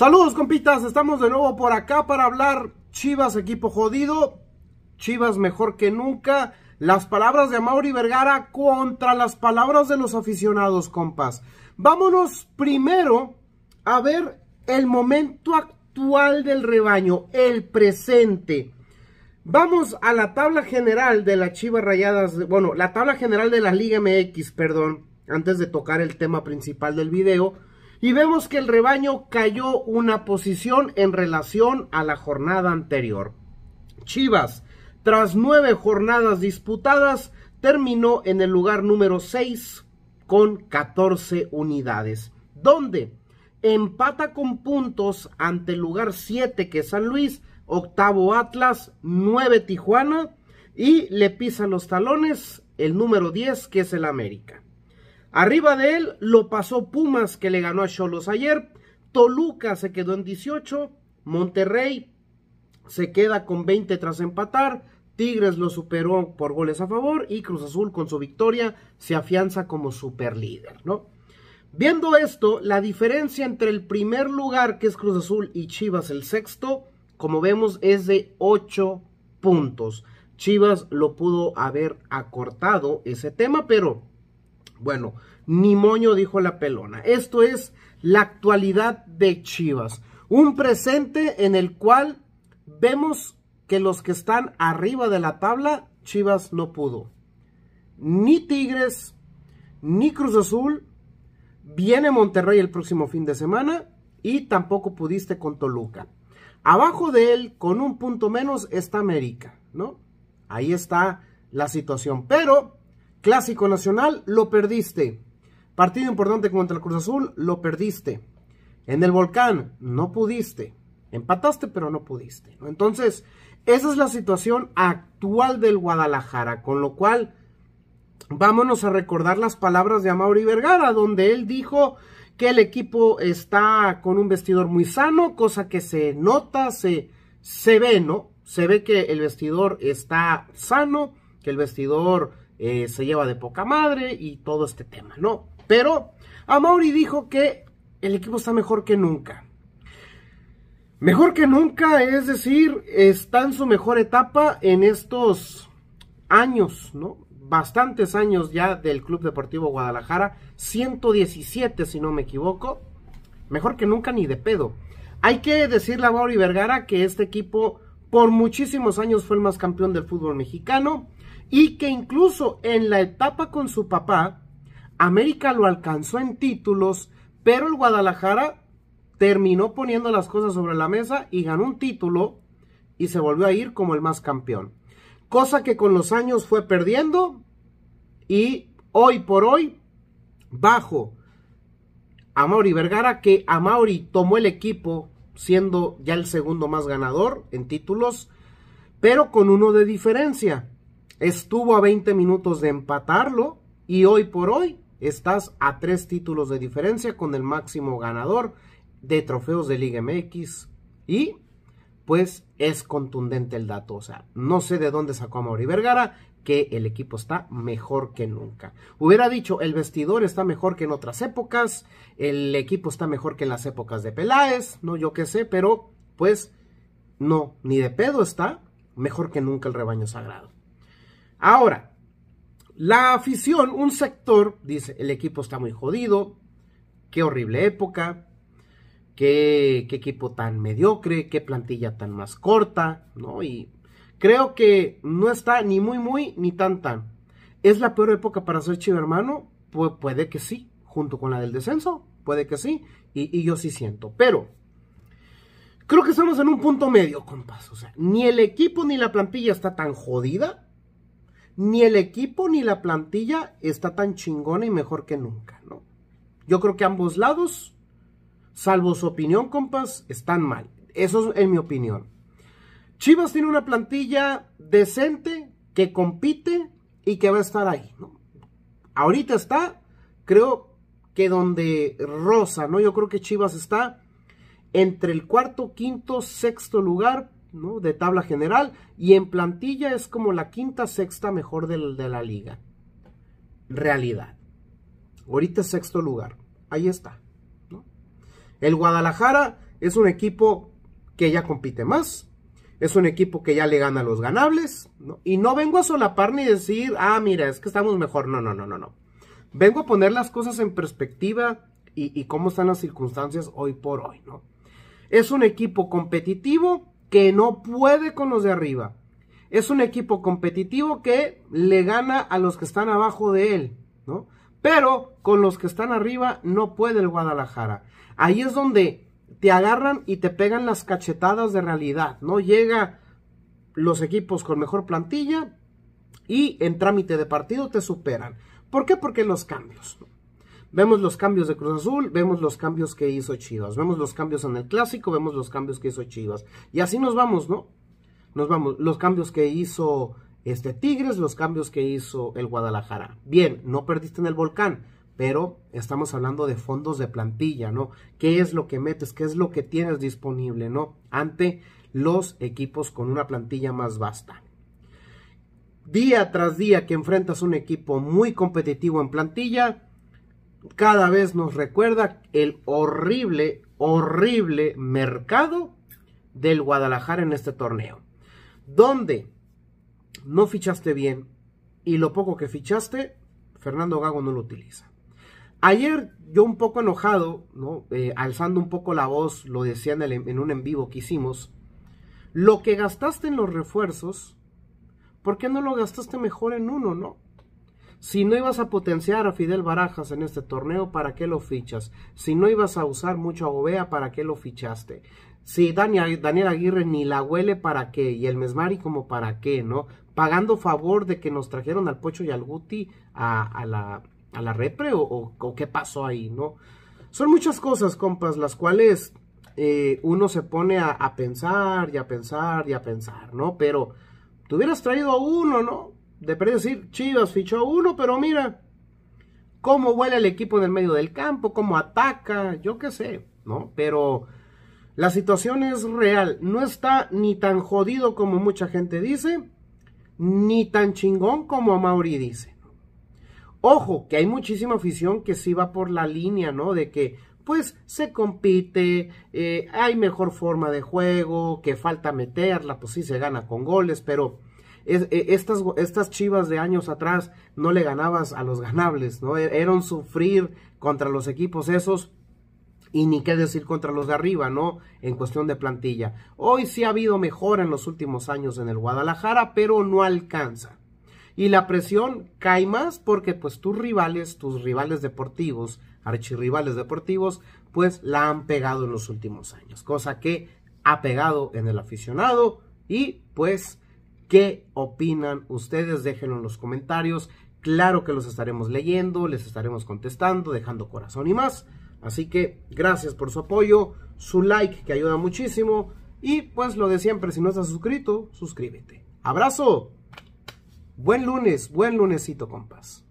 Saludos compitas, estamos de nuevo por acá para hablar Chivas equipo jodido, Chivas mejor que nunca, las palabras de Amaury Vergara contra las palabras de los aficionados compas. Vámonos primero a ver el momento actual del rebaño, el presente. Vamos a la tabla general de la Chivas Rayadas, bueno, la tabla general de la Liga MX, perdón, antes de tocar el tema principal del video y vemos que el rebaño cayó una posición en relación a la jornada anterior. Chivas, tras nueve jornadas disputadas, terminó en el lugar número 6 con 14 unidades, donde empata con puntos ante el lugar 7 que es San Luis, octavo Atlas, 9 Tijuana y le pisa los talones el número 10 que es el América. Arriba de él lo pasó Pumas que le ganó a Cholos ayer. Toluca se quedó en 18. Monterrey se queda con 20 tras empatar. Tigres lo superó por goles a favor y Cruz Azul con su victoria se afianza como superlíder, ¿no? Viendo esto, la diferencia entre el primer lugar que es Cruz Azul y Chivas el sexto, como vemos, es de 8 puntos. Chivas lo pudo haber acortado ese tema, pero bueno, ni moño dijo la pelona. Esto es la actualidad de Chivas. Un presente en el cual vemos que los que están arriba de la tabla, Chivas no pudo. Ni Tigres, ni Cruz Azul. Viene Monterrey el próximo fin de semana y tampoco pudiste con Toluca. Abajo de él, con un punto menos, está América, ¿no? Ahí está la situación. Pero Clásico Nacional, lo perdiste. Partido importante contra el Cruz Azul, lo perdiste. En el Volcán, no pudiste. Empataste, pero no pudiste. Entonces, esa es la situación actual del Guadalajara, con lo cual vámonos a recordar las palabras de Amaury Vergara, donde él dijo que el equipo está con un vestidor muy sano, cosa que se nota, se, se ve, ¿no? Se ve que el vestidor está sano, que el vestidor eh, se lleva de poca madre y todo este tema, ¿no? Pero Mauri dijo que el equipo está mejor que nunca. Mejor que nunca, es decir, está en su mejor etapa en estos años, ¿no? Bastantes años ya del Club Deportivo Guadalajara, 117 si no me equivoco. Mejor que nunca ni de pedo. Hay que decirle a Mauri Vergara que este equipo por muchísimos años fue el más campeón del fútbol mexicano y que incluso en la etapa con su papá, América lo alcanzó en títulos, pero el Guadalajara terminó poniendo las cosas sobre la mesa y ganó un título y se volvió a ir como el más campeón. Cosa que con los años fue perdiendo y hoy por hoy, bajo a Mauri Vergara, que a Mauri tomó el equipo siendo ya el segundo más ganador en títulos, pero con uno de diferencia. Estuvo a 20 minutos de empatarlo y hoy por hoy estás a tres títulos de diferencia con el máximo ganador de trofeos de Liga MX. Y pues es contundente el dato. O sea, no sé de dónde sacó a Mauri Vergara que el equipo está mejor que nunca. Hubiera dicho, el vestidor está mejor que en otras épocas, el equipo está mejor que en las épocas de Peláez, no yo qué sé, pero pues no, ni de pedo está mejor que nunca el rebaño sagrado. Ahora, la afición, un sector, dice, el equipo está muy jodido, qué horrible época, qué, equipo tan mediocre, qué plantilla tan más corta, ¿no? Y creo que no está ni muy, muy, ni tan, tan. ¿Es la peor época para ser chivermano, hermano? puede que sí, junto con la del descenso, puede que sí, y, yo sí siento, pero creo que estamos en un punto medio, compas. O sea, ni el equipo ni la plantilla está tan jodida ni el equipo ni la plantilla está tan chingona y mejor que nunca, ¿no? Yo creo que ambos lados, salvo su opinión, compas, están mal. Eso es en mi opinión. Chivas tiene una plantilla decente que compite y que va a estar ahí, ¿no? Ahorita está, creo que donde rosa, ¿no? Yo creo que Chivas está entre el cuarto, quinto, sexto lugar, de tabla general y en plantilla es como la quinta, sexta mejor de, la liga. Realidad. Ahorita sexto lugar. Ahí está. El Guadalajara es un equipo que ya compite más. Es un equipo que ya le gana a los ganables. Y no vengo a solapar ni decir, ah, mira, es que estamos mejor. No, no, no, no, no. Vengo a poner las cosas en perspectiva y, cómo están las circunstancias hoy por hoy, ¿no? Es un equipo competitivo que no puede con los de arriba. Es un equipo competitivo que le gana a los que están abajo de él, ¿no? Pero con los que están arriba no puede el Guadalajara. Ahí es donde te agarran y te pegan las cachetadas de realidad, ¿no? Llega los equipos con mejor plantilla y en trámite de partido te superan. ¿Por qué? Porque los cambios. ¿no? Vemos los cambios de Cruz Azul, vemos los cambios que hizo Chivas, vemos los cambios en el clásico, vemos los cambios que hizo Chivas. Y así nos vamos, ¿no? Nos vamos, los cambios que hizo este Tigres, los cambios que hizo el Guadalajara. Bien, no perdiste en el volcán, pero estamos hablando de fondos de plantilla, ¿no? ¿Qué es lo que metes? ¿Qué es lo que tienes disponible, ¿no? Ante los equipos con una plantilla más vasta. Día tras día que enfrentas un equipo muy competitivo en plantilla, cada vez nos recuerda el horrible, horrible mercado del Guadalajara en este torneo. Donde no fichaste bien y lo poco que fichaste, Fernando Gago no lo utiliza. Ayer yo un poco enojado, ¿no? Eh, alzando un poco la voz, lo decía en, en un en vivo que hicimos, lo que gastaste en los refuerzos, ¿por qué no lo gastaste mejor en uno, no? Si no ibas a potenciar a Fidel Barajas en este torneo, ¿para qué lo fichas? Si no ibas a usar mucho a Gobea, ¿para qué lo fichaste? Si Daniel, Aguirre ni la huele, ¿para qué? Y el Mesmari como para qué, ¿no? Pagando favor de que nos trajeron al Pocho y al Guti a, la, a repre o, qué pasó ahí, ¿no? Son muchas cosas, compas, las cuales eh, uno se pone a, a pensar y a pensar y a pensar, ¿no? Pero te hubieras traído a uno, ¿no? de perder decir, Chivas fichó uno, pero mira cómo huele el equipo en el medio del campo, cómo ataca, yo qué sé, ¿no? Pero la situación es real, no está ni tan jodido como mucha gente dice, ni tan chingón como Mauri dice. Ojo, que hay muchísima afición que sí va por la línea, ¿no? De que pues se compite, eh, hay mejor forma de juego, que falta meterla, pues sí se gana con goles, pero e, estas, estas chivas de años atrás no le ganabas a los ganables, ¿no? E, eran sufrir contra los equipos esos y ni qué decir contra los de arriba, ¿no? En cuestión de plantilla. Hoy sí ha habido mejora en los últimos años en el Guadalajara, pero no alcanza. Y la presión cae más porque pues tus rivales, tus rivales deportivos, archirrivales deportivos, pues la han pegado en los últimos años, cosa que ha pegado en el aficionado y pues ¿Qué opinan ustedes? Déjenlo en los comentarios. Claro que los estaremos leyendo, les estaremos contestando, dejando corazón y más. Así que gracias por su apoyo, su like que ayuda muchísimo. Y pues lo de siempre, si no estás suscrito, suscríbete. Abrazo. Buen lunes, buen lunesito, compas.